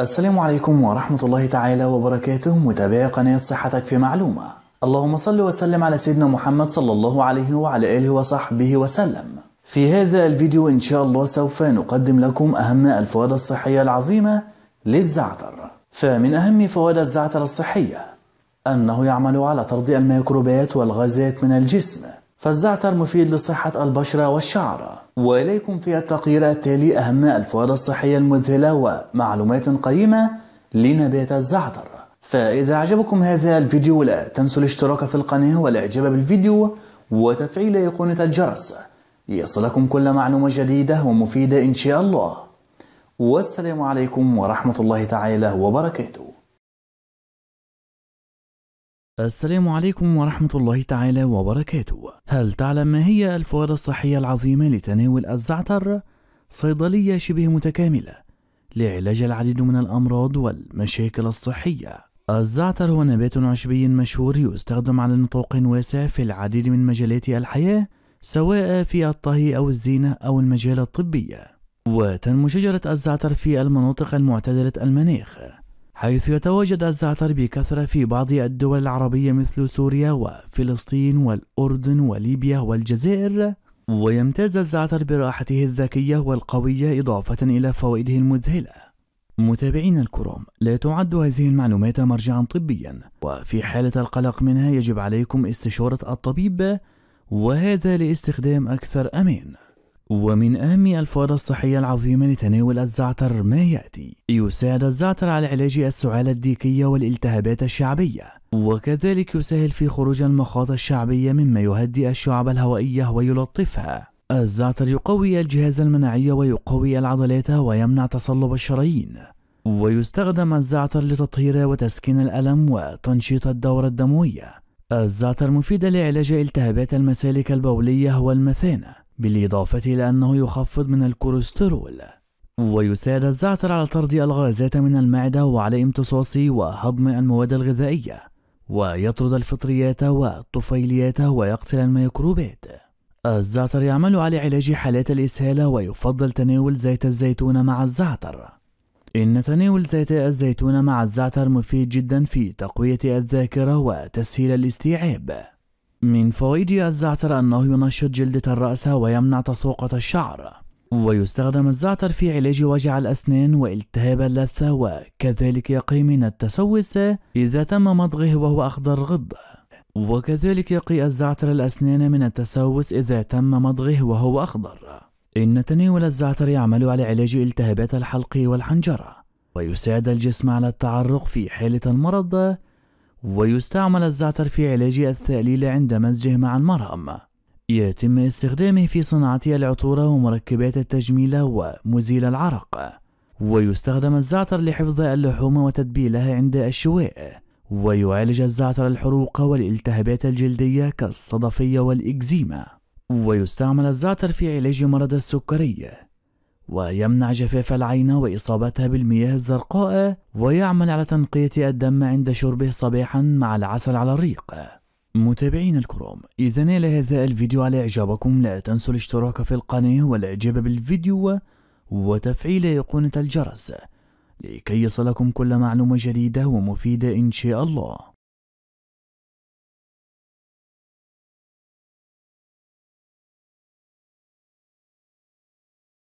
السلام عليكم ورحمة الله تعالى وبركاته متابعي قناة صحتك في معلومة اللهم صل وسلم على سيدنا محمد صلى الله عليه وعلى آله وصحبه وسلم في هذا الفيديو إن شاء الله سوف نقدم لكم أهم الفوائد الصحية العظيمة للزعتر فمن أهم فوائد الزعتر الصحية أنه يعمل على طرد الميكروبات والغازات من الجسم فالزعتر مفيد لصحة البشرة والشعر وإليكم في التقرير التالي أهم الفوائد الصحية المذهلة ومعلومات قيمة لنبات الزعتر فإذا أعجبكم هذا الفيديو لا تنسوا الاشتراك في القناة والإعجاب بالفيديو وتفعيل أيقونة الجرس ليصلكم كل معلومة جديدة ومفيدة إن شاء الله والسلام عليكم ورحمة الله تعالى وبركاته السلام عليكم ورحمة الله تعالى وبركاته هل تعلم ما هي الفوائد الصحية العظيمة لتناول الزعتر؟ صيدلية شبه متكاملة لعلاج العديد من الأمراض والمشاكل الصحية الزعتر هو نبات عشبي مشهور يستخدم على نطاق واسع في العديد من مجالات الحياة سواء في الطهي أو الزينة أو المجال الطبي وتنمو شجرة الزعتر في المناطق المعتدلة المناخ حيث يتواجد الزعتر بكثرة في بعض الدول العربية مثل سوريا وفلسطين والأردن وليبيا والجزائر ويمتاز الزعتر براحته الذكية والقوية إضافة إلى فوائده المذهلة متابعينا الكرام لا تعد هذه المعلومات مرجعا طبيا وفي حالة القلق منها يجب عليكم استشارة الطبيب وهذا لاستخدام أكثر أمان ومن أهم الفوائد الصحية العظيمة لتناول الزعتر ما يأتي يساعد الزعتر على علاج السعال الديكية والالتهابات الشعبية وكذلك يسهل في خروج المخاط الشعبية مما يهدئ الشعب الهوائية ويلطفها الزعتر يقوي الجهاز المناعي ويقوي العضلات ويمنع تصلب الشرايين ويستخدم الزعتر لتطهير وتسكين الألم وتنشيط الدورة الدموية الزعتر مفيد لعلاج التهابات المسالك البولية والمثانة بالإضافة إلى أنه يخفض من الكوليسترول ويساعد الزعتر على طرد الغازات من المعدة وعلى امتصاص وهضم المواد الغذائية ويطرد الفطريات والطفيليات ويقتل الميكروبات الزعتر يعمل على علاج حالات الإسهال ويفضل تناول زيت الزيتون مع الزعتر إن تناول زيت الزيتون مع الزعتر مفيد جدا في تقوية الذاكرة وتسهيل الاستيعاب من فوائد الزعتر أنه ينشط جلدة الرأس ويمنع تساقط الشعر ويستخدم الزعتر في علاج وجع الأسنان والتهاب اللثة وكذلك يقي من التسوس إذا تم مضغه وهو أخضر غض وكذلك يقي الزعتر الأسنان من التسوس إذا تم مضغه وهو أخضر إن تناول الزعتر يعمل على علاج التهابات الحلق والحنجرة ويساعد الجسم على التعرق في حالة المرض ويستعمل الزعتر في علاج الثأليل عند مزجه مع المرهم يتم استخدامه في صناعة العطور ومركبات التجميل ومزيل العرق ويستخدم الزعتر لحفظ اللحوم وتتبيلها عند الشواء ويعالج الزعتر الحروق والالتهابات الجلدية كالصدفية والإكزيما ويستعمل الزعتر في علاج مرض السكري ويمنع جفاف العين وإصابتها بالمياه الزرقاء ويعمل على تنقية الدم عند شربه صباحا مع العسل على الريق متابعين الكرام إذا نال هذا الفيديو على إعجابكم لا تنسوا الاشتراك في القناة والإعجاب بالفيديو وتفعيل أيقونة الجرس لكي يصلكم كل معلومة جديدة ومفيدة إن شاء الله